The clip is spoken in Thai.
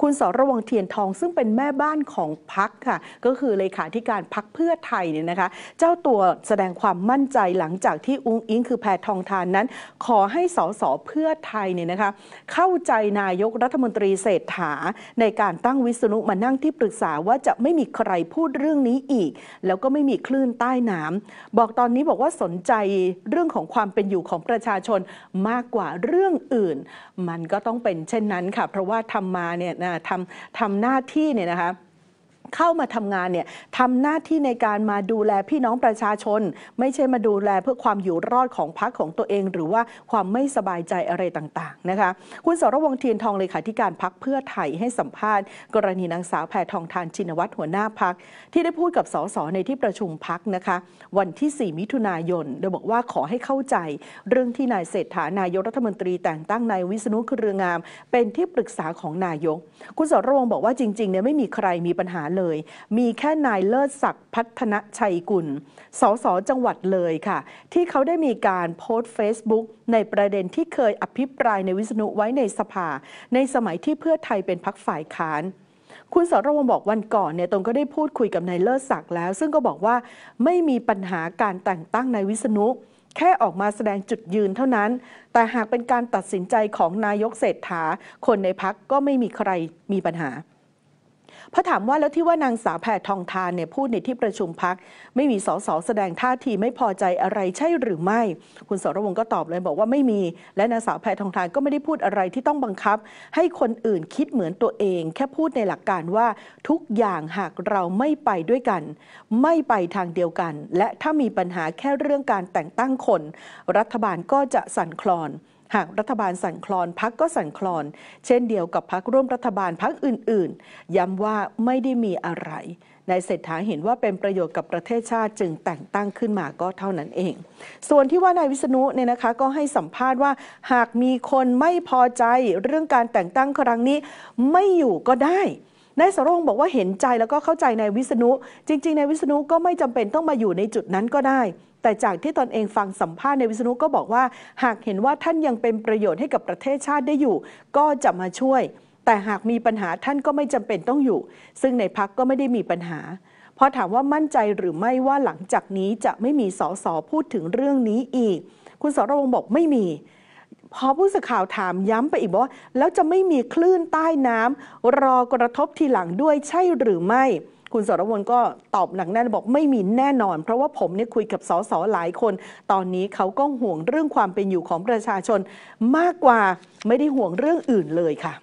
คุณสรวงเทียนทองซึ่งเป็นแม่บ้านของพักค่ะ ก็คือเลขาธิการพักเพื่อไทยเนี่ยนะคะ เจ้าตัวแสดงความมั่นใจหลังจากที่อุ้งอิงคือแพทองทานนั้น ขอให้สสเพื่อไทยเนี่ยนะคะ เข้าใจนายกรัฐมนตรีเศรษฐาในการตั้งวิศนุมานั่งที่ปรึกษาว่าจะไม่มีใครพูดเรื่องนี้อีก แล้วก็ไม่มีคลื่นใต้น้ำ บอกตอนนี้บอกว่าสนใจเรื่องของความเป็นอยู่ของประชาชนมากกว่าเรื่องอื่น มันก็ต้องเป็นเช่นนั้นค่ะเพราะว่าทำมาเนี่ยทำทำหน้าที่เนี่ยนะคะเข้ามาทำงานเนี่ยทำหน้าที่ในการมาดูแลพี่น้องประชาชน ไม่ใช่มาดูแลเพื่อความอยู่รอดของพักของตัวเอง หรือว่าความไม่สบายใจอะไรต่างๆนะคะคุณสรวงเทียนทองเลขาธิการพักเพื่อไทยให้สัมภาษณ์ กรณีนางสาวแพรทองทานชินวัตรหัวหน้าพักที่ได้พูดกับสสในที่ประชุมพักนะคะวันที่ 4 มิถุนายน โดยบอกว่าขอให้เข้าใจ เรื่องที่นายเศรษฐานายกรัฐมนตรีแต่งตั้งนายวิษณุเครืองามเป็นที่ปรึกษาของนายกคุณสรวงบอกว่าจริงๆเนี่ยไม่มีใครมีปัญหาเลเลยมีแค่นายเลิศศักดิ์พัฒนชัยกุลสสจังหวัดเลยค่ะ ที่เขาได้มีการโพสต์เฟซบุ๊กในประเด็นที่เคยอภิปรายในวิษณุไว้ในสภา ในสมัยที่เพื่อไทยเป็นพักฝ่ายค้านคุณสรวงบอกวันก่อนเนี่ยตนก็ได้พูดคุยกับนายเลิศศักดิ์แล้ว ซึ่งก็บอกว่าไม่มีปัญหาการแต่งตั้งนายวิษณุ แค่ออกมาแสดงจุดยืนเท่านั้น แต่หากเป็นการตัดสินใจของนายกเศรษฐา คนในพักก็ไม่มีใครมีปัญหาพราะถามว่าแล้วที่ว่านางสาวแพทองทานเนี่ยพูดในที่ประชุมพักไม่มีสสแสดงท่าทีไม่พอใจอะไรใช่หรือไม่ คุณสรวงก็ตอบเลยบอกว่าไม่มี และนางสาวแพทองทานก็ไม่ได้พูดอะไรที่ต้องบังคับ ให้คนอื่นคิดเหมือนตัวเอง แค่พูดในหลักการว่าทุกอย่างหากเราไม่ไปด้วยกัน ไม่ไปทางเดียวกัน และถ้ามีปัญหาแค่เรื่องการแต่งตั้งคน รัฐบาลก็จะสั่นคลอนหากรัฐบาลสั่นคลอนพักก็สั่นคลอน เช่นเดียวกับพักร่วมรัฐบาลพักอื่นๆ ย้ำว่าไม่ได้มีอะไรนายเศรษฐาเห็นว่าเป็นประโยชน์กับประเทศชาติจึงแต่งตั้งขึ้นมาก็เท่านั้นเอง ส่วนที่ว่านายวิษณุเนี่ยนะคะก็ให้สัมภาษณ์ว่า หากมีคนไม่พอใจ เรื่องการแต่งตั้งครั้งนี้ไม่อยู่ก็ได้นายสรงบอกว่าเห็นใจแล้วก็เข้าใจนายวิษณุ จริงๆนายวิษณุก็ไม่จำเป็นต้องมาอยู่ในจุดนั้นก็ได้ แต่จากที่ตนเองฟังสัมภาษณ์ในวิษณุก็บอกว่า หากเห็นว่าท่านยังเป็นประโยชน์ให้กับประเทศชาติได้อยู่ ก็จะมาช่วย แต่หากมีปัญหาท่านก็ไม่จำเป็นต้องอยู่ ซึ่งในพักก็ไม่ได้มีปัญหาพอถามว่ามั่นใจหรือไม่ว่าหลังจากนี้จะไม่มีสสพูดถึงเรื่องนี้อีก คุณสรวงบอกไม่มีพอผู้สื่อข่าวถามย้ำไปอีกว่า แล้วจะไม่มีคลื่นใต้น้ำรอกระทบทีหลังด้วยใช่หรือไม่ คุณสรวนก็ตอบหนักแน่นบอกไม่มีแน่นอน เพราะว่าผมเนี่ยคุยกับสสหลายคน ตอนนี้เขาก็ห่วงเรื่องความเป็นอยู่ของประชาชนมากกว่าไม่ได้ห่วงเรื่องอื่นเลยค่ะ